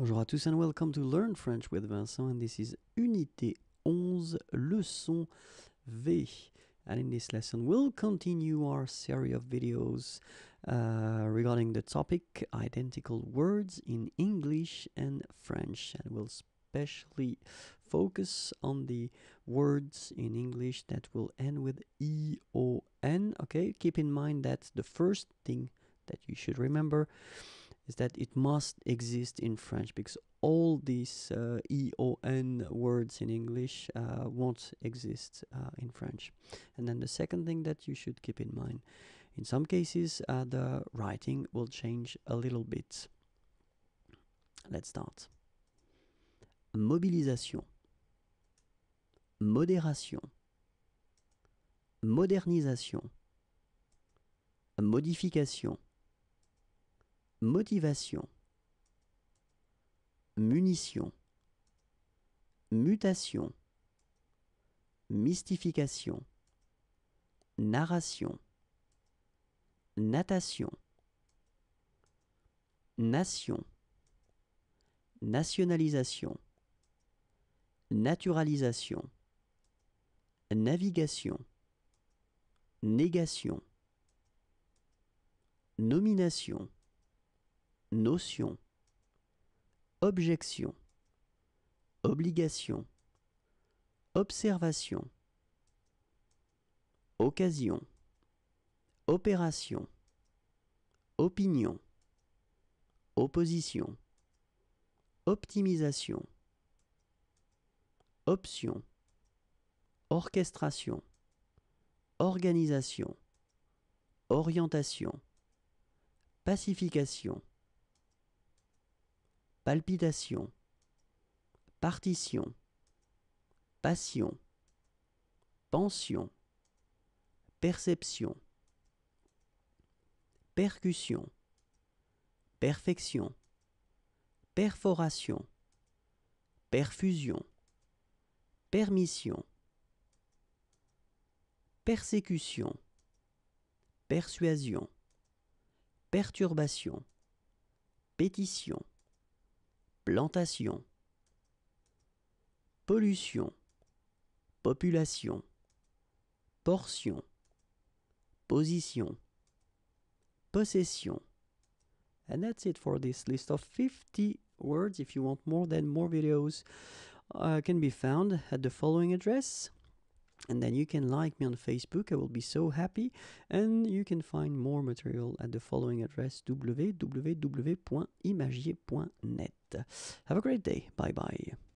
Bonjour à tous and welcome to Learn French with Vincent and this is Unité 11, Leçon V. And in this lesson we'll continue our series of videos uh, regarding the topic identical words in English and French and we'll especially focus on the words in English that will end with E-O-N, okay? Keep in mind that the first thing that you should remember is that it must exist in French because all these uh, EON words in English uh, won't exist uh, in French. And then the second thing that you should keep in mind in some cases, uh, the writing will change a little bit. Let's start. Mobilisation, modération, modernisation, modification. Motivation. Munition. Mutation. Mystification. Narration. Natation. Nation. Nationalisation. Naturalisation. Navigation. Négation. Nomination notion, objection, obligation, observation, occasion, opération, opinion, opposition, optimisation, option, orchestration, organisation, orientation, pacification, palpitation, partition, passion, pension, perception, percussion, perfection, perforation, perfusion, permission, persécution, persuasion, perturbation, pétition. plantation, pollution, population, portion, position, possession. And that's it for this list of 50 words. If you want more, then more videos uh, can be found at the following address and then you can like me on Facebook. I will be so happy. And you can find more material at the following address www.imagier.net. Have a great day. Bye bye.